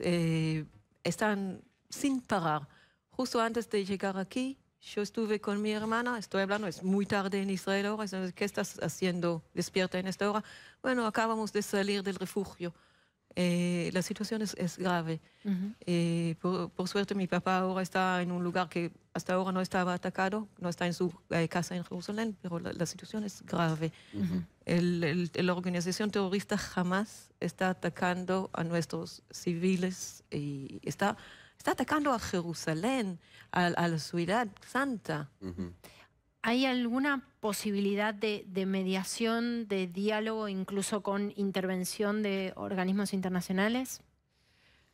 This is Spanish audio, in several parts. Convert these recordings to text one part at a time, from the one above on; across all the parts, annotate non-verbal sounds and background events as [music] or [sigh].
Eh, están sin parar. Justo antes de llegar aquí, yo estuve con mi hermana, estoy hablando, es muy tarde en Israel ahora, ¿qué estás haciendo despierta en esta hora? Bueno, acabamos de salir del refugio. Eh, la situación es, grave. Eh, por, suerte mi papá ahora está en un lugar que hasta ahora no estaba atacado, no está en su eh, casa en Jerusalén, pero la, situación es grave. el, la organización terrorista jamás está atacando a nuestros civiles y está, está atacando a Jerusalén, a, la ciudad santa. ¿Hay alguna posibilidad de, mediación, de diálogo, incluso con intervención de organismos internacionales?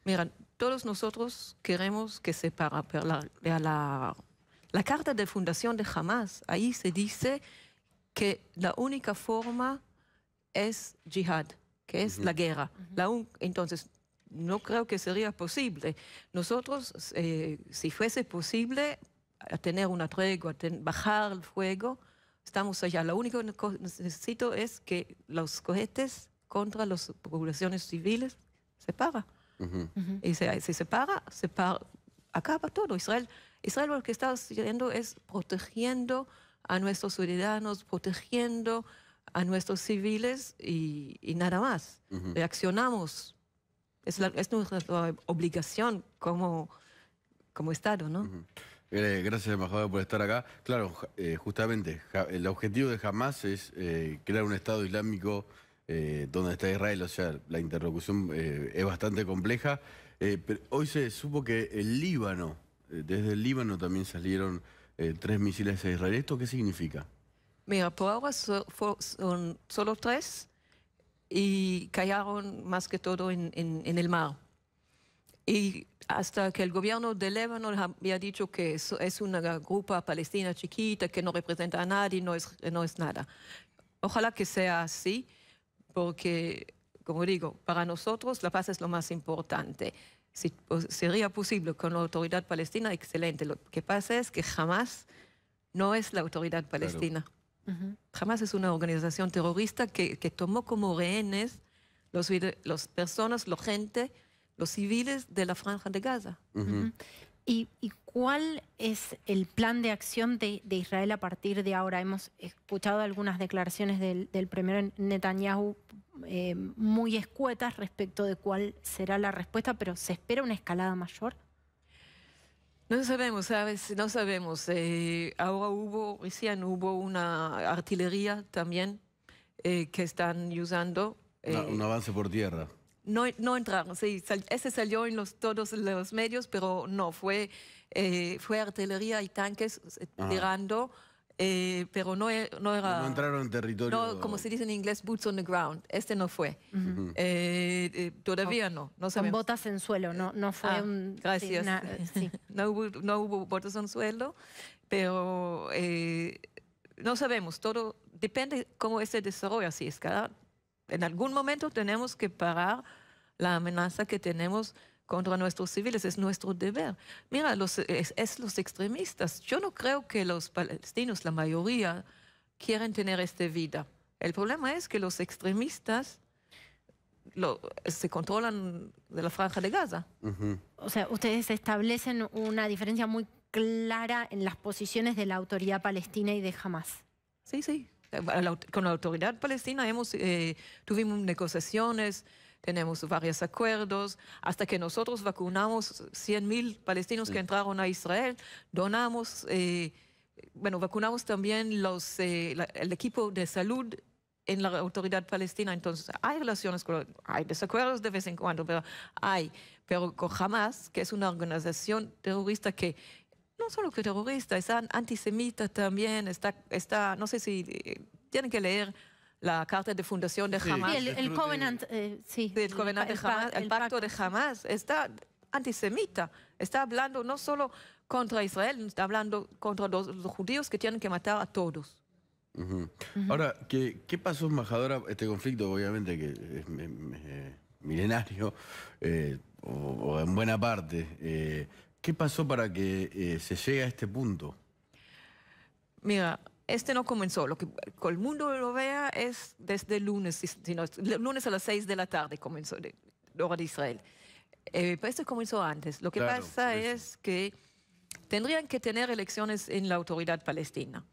Mira, todos nosotros queremos que se para, pero la, la, carta de fundación de Hamas, ahí se dice que la única forma es jihad, que es la guerra. la entonces, no creo que sería posible. Nosotros, eh, si fuese posible, a tener una tregua, a bajar el fuego. Estamos allá. Lo único que necesito es que los cohetes contra las poblaciones civiles se para. Y si se para, se para, acaba todo. Israel, Israel lo que está haciendo es protegiendo a nuestros ciudadanos, protegiendo a nuestros civiles y, nada más. Reaccionamos. Es, es, nuestra obligación como, como Estado, ¿no? Eh, gracias, embajador, por estar acá. Claro, eh, justamente, el objetivo de Hamas es eh, crear un Estado Islámico donde está Israel, o sea, la interlocución es bastante compleja. hoy se supo que el Líbano, desde el Líbano también salieron tres misiles a Israel. ¿Esto qué significa? Mira, por ahora son solo tres y cayeron más que todo en el mar. Y hasta que el gobierno de Líbano había dicho que es una grupa palestina chiquita, que no representa a nadie, no es, no es nada. Ojalá que sea así, porque, como digo, para nosotros la paz es lo más importante. Si pues, sería posible con la autoridad palestina, excelente. Lo que pasa es que jamás no es la autoridad palestina. Jamás es una organización terrorista que, que tomó como rehenes las los personas, la gente los civiles de la franja de Gaza. ¿Y, cuál es el plan de acción de, Israel a partir de ahora? Hemos escuchado algunas declaraciones del, del primer Netanyahu eh, muy escuetas respecto de cuál será la respuesta, pero ¿se espera una escalada mayor? No sabemos, ¿sabes? No sabemos. Eh, ahora hubo, recién hubo una artillería también eh, que están usando. un avance por tierra no, entraron. Sí, ese salió en los, todos los medios, pero no, fue, eh, fue artillería y tanques eh, tirando. Eh, pero no, e, era... No entraron en territorio... como se dice en inglés, boots on the ground. Este no fue. todavía oh, no, no sabemos. botas en suelo, no, no fue ah, un... Gracias. [laughs] no, hubo, botas en suelo, pero no sabemos. Todo depende cómo se este desarrolla, si ¿verdad? en algún momento tenemos que parar la amenaza que tenemos contra nuestros civiles, es nuestro deber. Mira, los, es, los extremistas. Yo no creo que los palestinos, la mayoría, quieren tener esta vida. El problema es que los extremistas se controlan de la franja de Gaza. O sea, ustedes establecen una diferencia muy clara en las posiciones de la autoridad palestina y de Hamas. Sí, sí con la autoridad palestina hemos, eh, tuvimos negociaciones, tenemos varios acuerdos, hasta que nosotros vacunamos 100.000 palestinos que mm. entraron a Israel, donamos, eh, bueno, vacunamos también los, eh, el equipo de salud en la autoridad palestina, entonces hay relaciones, hay desacuerdos de vez en cuando, pero hay, pero con Hamas, que es una organización terrorista que no solo que terrorista, es antisemita también, está, está, no sé si eh, tienen que leer la carta de fundación de Hamas. Sí, el, el, de eh, Hamas, el, pacto de Hamas, está antisemita, está hablando no solo contra Israel, está hablando contra los, judíos que tienen que matar a todos. Ahora, ¿qué, ¿qué, pasó, embajadora? Este conflicto, obviamente, que es milenario, eh, o, en buena parte, ¿Qué pasó para que eh, se llegue a este punto? Mira, este no comenzó. Lo que el mundo lo vea es desde el lunes, sino, lunes a las 6 de la tarde comenzó, de, hora de Israel. pero eh, esto comenzó antes. Lo que pasa es. que tendrían que tener elecciones en la autoridad palestina.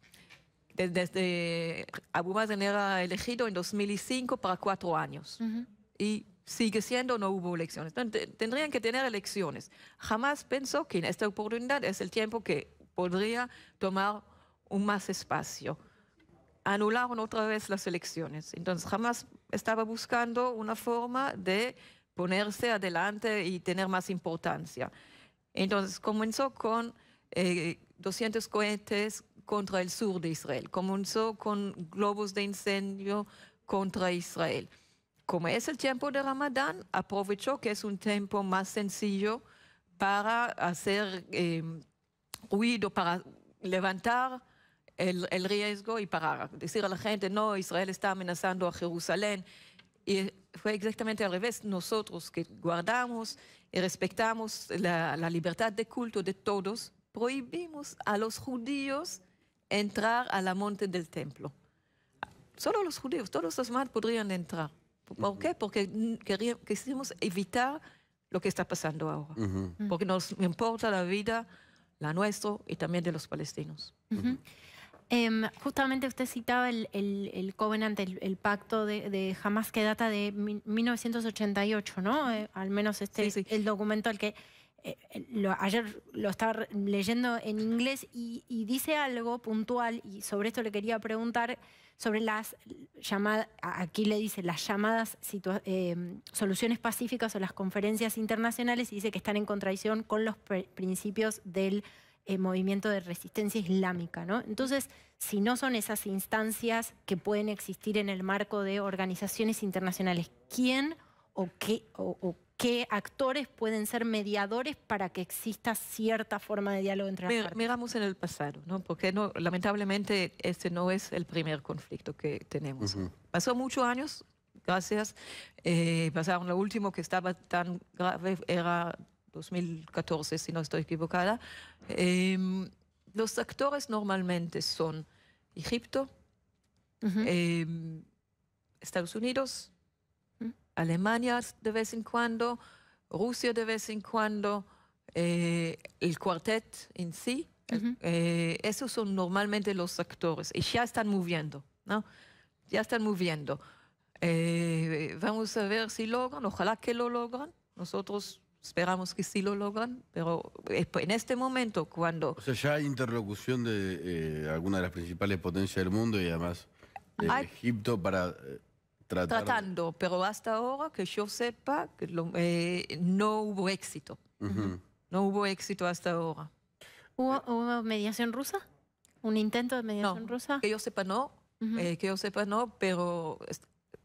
Desde, Abu Mazen era elegido en 2005 para cuatro años. Y sigue siendo no hubo elecciones. tendrían que tener elecciones. Jamás pensó que en esta oportunidad es el tiempo que podría tomar un más espacio. Anularon otra vez las elecciones. Entonces jamás estaba buscando una forma de ponerse adelante y tener más importancia. Entonces comenzó con 200 eh, cohetes contra el sur de Israel, comenzó con globos de incendio contra Israel como es el tiempo de Ramadán, aprovechó que es un tiempo más sencillo para hacer em, ruido, para levantar el, riesgo y para Decir a la gente, no, Israel está amenazando a Jerusalén. Y fue exactamente al revés. Nosotros que guardamos y respetamos la, libertad de culto de todos, prohibimos a los judíos entrar a la monte del templo. Solo los judíos, todos los demás podrían entrar. ¿Por qué? Porque queríamos, quisimos evitar lo que está pasando ahora. Mm. Porque nos importa la vida, la nuestra y también de los palestinos. Em, justamente usted citaba el, el, el Covenant, el, pacto de, de, Hamas que data de 1988, ¿no? Eh, al menos este es el documento al que eh, eh, ayer lo estaba leyendo en inglés y, dice algo puntual, y sobre esto le quería preguntar, sobre las llamadas, aquí le dice las llamadas eh, soluciones pacíficas o las conferencias internacionales, y dice que están en contradicción con los principios del movimiento de resistencia islámica. ¿no? Entonces, si no son esas instancias que pueden existir en el marco de organizaciones internacionales, ¿quién o qué qué actores pueden ser mediadores para que exista cierta forma de diálogo entre las partes. Miramos en el pasado, ¿no? porque no, lamentablemente este no es el primer conflicto que tenemos. Pasó muchos años, gracias. Eh, pasaron lo último que estaba tan grave, era 2014, si no estoy equivocada. Em, los actores normalmente son Egipto, em, Estados Unidos, Alemania de vez en cuando, Rusia de vez en cuando, eh, el cuartet en sí. Eh, esos son normalmente los actores y ya están moviendo, ¿no? Ya están moviendo. Eh, vamos a ver si logran, ojalá que lo logran. Nosotros esperamos que sí lo logran, pero en este momento cuando... O sea, ya hay interlocución de alguna de las principales potencias del mundo y además de Egipto para tratando, pero hasta ahora que yo sepa que eh, no hubo éxito. No hubo éxito hasta ahora. ¿Hubo, mediación rusa? ¿Un intento de mediación rusa? Que yo sepa no, eh, que yo sepa no, pero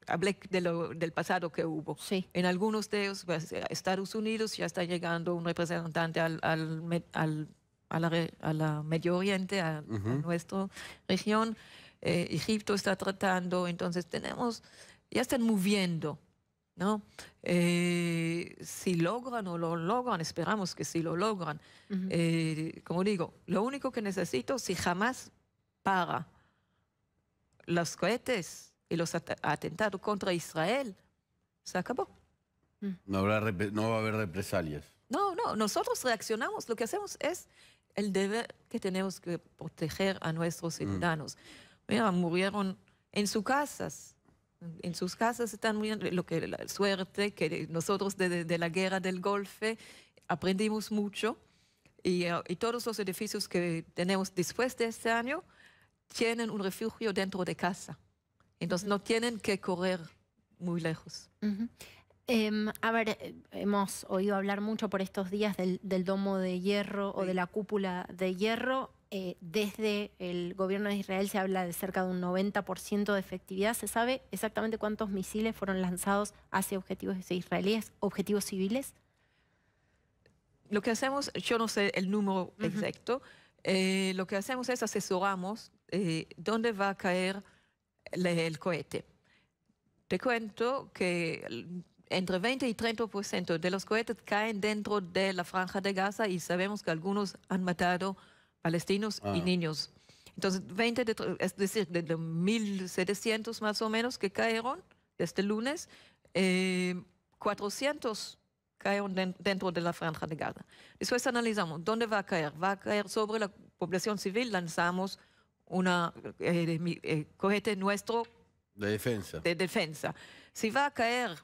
hablé de lo, del pasado que hubo. Sí. En algunos de ellos, pues, Estados Unidos ya está llegando un representante al, al, al a la, Medio Oriente, a, nuestra región. Eh, Egipto está tratando, entonces tenemos ya están moviendo. ¿no? Eh, si logran o lo logran, esperamos que si lo logran. eh, como digo, lo único que necesito, si jamás para los cohetes y los atentados contra Israel, se acabó. Mm. No, habrá no va a haber represalias. No, no, nosotros reaccionamos, lo que hacemos es el deber que tenemos que proteger a nuestros mm. ciudadanos. Mira, murieron en sus casas, en sus casas están muy lo que la suerte que nosotros de, la guerra del golfe aprendimos mucho eh, y, todos los edificios que tenemos después de este año tienen un refugio dentro de casa. Entonces no tienen que correr muy lejos. Em, a ver, eh, hemos oído hablar mucho por estos días del, domo de hierro o de la cúpula de hierro. Eh, desde el gobierno de Israel se habla de cerca de un 90% de efectividad. ¿Se sabe exactamente cuántos misiles fueron lanzados hacia objetivos israelíes, objetivos civiles? Lo que hacemos, yo no sé el número exacto, eh, lo que hacemos es asesoramos eh, dónde va a caer el cohete. Te cuento que entre 20 y 30% de los cohetes caen dentro de la franja de Gaza y sabemos que algunos han matado palestinos y ah. niños. Entonces, 20 es decir, de, 1.700 más o menos que cayeron este lunes, 400 eh, cayeron dentro de la franja de Gaza. Después analizamos dónde va a caer. Va a caer sobre la población civil. Lanzamos un eh, eh, cohete nuestro de defensa. de defensa. Si va a caer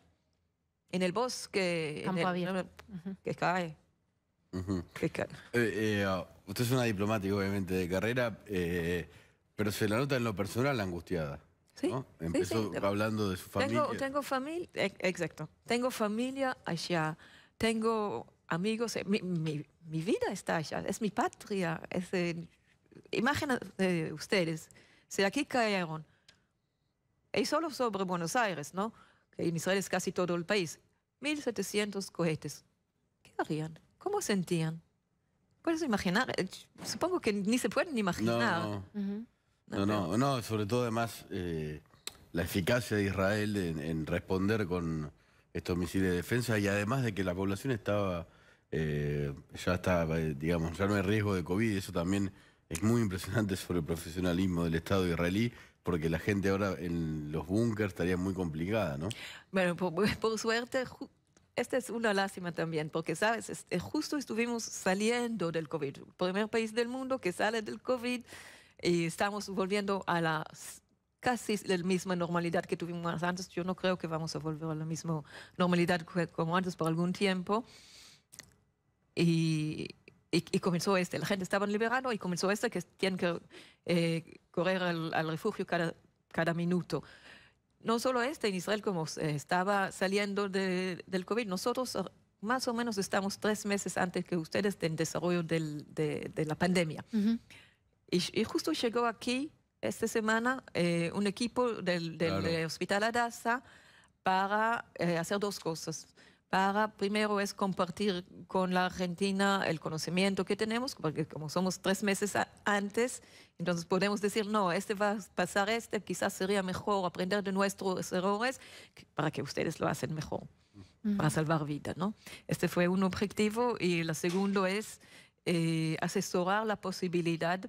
en el bosque, que cae. que cae. Eh, ah, Usted es una diplomática, obviamente, de carrera, eh, pero se la nota en lo personal angustiada. ¿no? Empezó hablando de su familia. Tengo, familia, e-, exacto. Tengo familia allá, tengo amigos, eh, mi, vida está allá, es mi patria. Es, imagen de ustedes, si aquí cayeron, y solo sobre Buenos Aires, ¿no? Que en Israel es casi todo el país, 1.700 cohetes. ¿Qué harían? ¿Cómo sentían? Puedes imaginar, eh, supongo que ni se pueden imaginar. No, no, no, sobre todo además eh, la eficacia de Israel en, responder con estos misiles de defensa y además de que la población estaba, eh, ya estaba digamos, ya no hay riesgo de COVID, eso también es muy impresionante sobre el profesionalismo del Estado israelí, porque la gente ahora en los búnkers estaría muy complicada, ¿no? Bueno, [laughs] por suerte, esta es una lástima también, porque, ¿sabes? Este, justo estuvimos saliendo del COVID, el primer país del mundo que sale del COVID y estamos volviendo a la casi la misma normalidad que tuvimos antes. Yo no creo que vamos a volver a la misma normalidad como antes por algún tiempo. Y, comenzó este, la gente estaba liberando y comenzó este que tienen eh, que correr al, refugio cada, cada minuto no solo este en Israel, como eh, estaba saliendo del COVID, nosotros ah, más o menos estamos tres meses antes que ustedes del desarrollo de, la pandemia. y, justo llegó aquí esta semana eh, un equipo del, Hospital Adasa para eh, hacer dos cosas para, primero es compartir con la Argentina el conocimiento que tenemos, porque como somos tres meses antes, entonces podemos decir, no, este va a pasar este, quizás sería mejor aprender de nuestros errores para que ustedes lo hacen mejor, para salvar vidas, ¿no? Este fue un objetivo y el segundo es eh, asesorar la posibilidad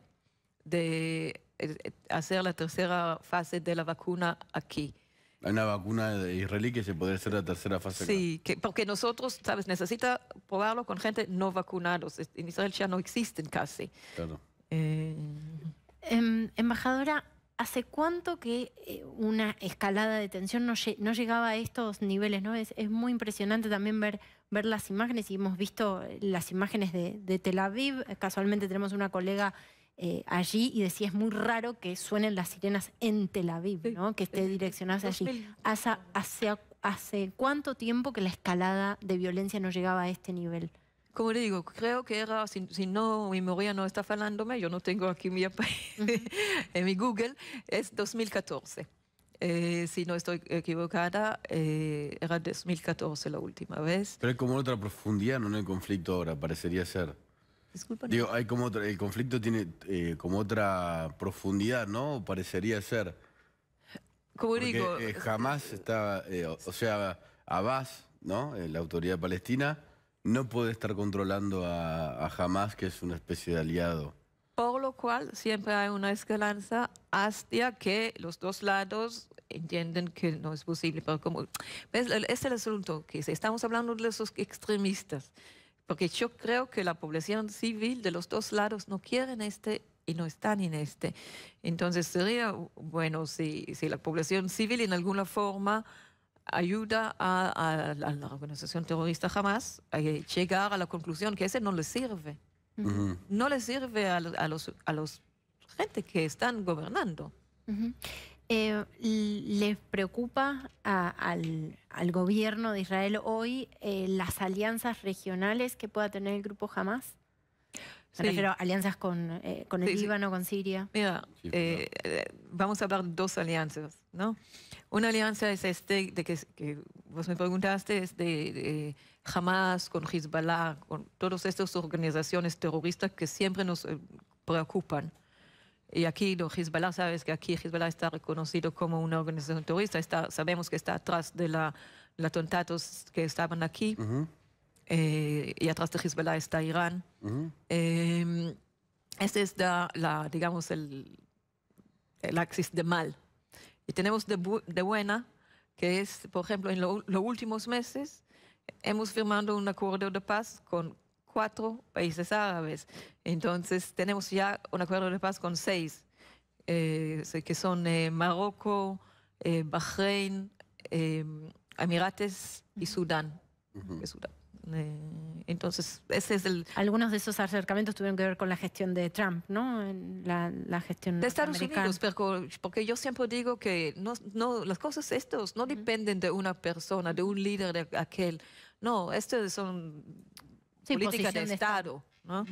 de eh, eh, hacer la tercera fase de la vacuna aquí una vacuna israelí que se podría hacer la tercera fase. Sí, que, porque nosotros, ¿sabes? Necesita probarlo con gente no vacunarlos En Israel ya no existen casi. Claro. Eh, em, embajadora, ¿hace cuánto que eh, una escalada de tensión no, llegaba a estos niveles? ¿no? Es, muy impresionante también ver, ver las imágenes y hemos visto eh, las imágenes de Tel Aviv. Casualmente tenemos una colega eh, allí y decía, es muy raro que suenen las sirenas en Tel Aviv, ¿no? que esté hacia allí. ¿Hace, hace, hace cuánto tiempo que la escalada de violencia no llegaba a este nivel? como le digo, creo que era, si, no, mi memoria no está falándome, yo no tengo aquí mi, [laughs] en mi Google, es 2014. Eh, si no estoy equivocada, eh, era 2014 la última vez. Pero es como otra profundidad ¿no? en el conflicto ahora, parecería ser. Digo, hay como el conflicto tiene eh, como otra profundidad, ¿no? Parecería ser. Como digo. Eh, jamás está, eh, o, sea, Abbas, ¿no? la autoridad palestina no puede estar controlando a, a Hamas, que es una especie de aliado por lo cual siempre hay una escalanza hasta que los dos lados entienden que no es posible. Pero como, este es el asunto, que estamos hablando de los extremistas. Porque yo creo que la población civil de los dos lados no quieren este y no están en este. Entonces sería bueno si, la población civil en alguna forma ayuda a, la organización terrorista jamás a llegar a la conclusión que ese no le sirve. No le sirve a, los, a los gente que están gobernando eh, ¿Les preocupa al, gobierno de Israel hoy eh, las alianzas regionales que pueda tener el grupo Hamas? alianzas con, eh, con el Líbano, con Siria. Mira, eh, vamos a hablar de dos alianzas, ¿no? Una alianza es este, de que, vos me preguntaste, es de, de Hamas, con Hezbollah, con todas estas organizaciones terroristas que siempre nos preocupan. Y aquí lo Hezbollah, sabes que aquí Hezbollah está reconocido como una organización terrorista, sabemos que está atrás de la, los atentados que estaban aquí, eh, y atrás de Hezbollah está Irán. Em, ese es, la, digamos, el, el, axis de mal. Y tenemos de, buena, que es, por ejemplo, en los últimos meses hemos firmado un acuerdo de paz con cuatro países árabes. Entonces tenemos ya un acuerdo de paz con seis, eh, que son eh, Marruecos, eh, Bahrein, eh, Emirates y Sudán. Entonces, ese es el... Algunos de esos acercamientos tuvieron que ver con la gestión de Trump, ¿no? La, la gestión de Estados Unidos, porque yo siempre digo que no, no, las cosas estos no dependen de una persona, de un líder de aquel. No, estos son política del Estado. ¿no?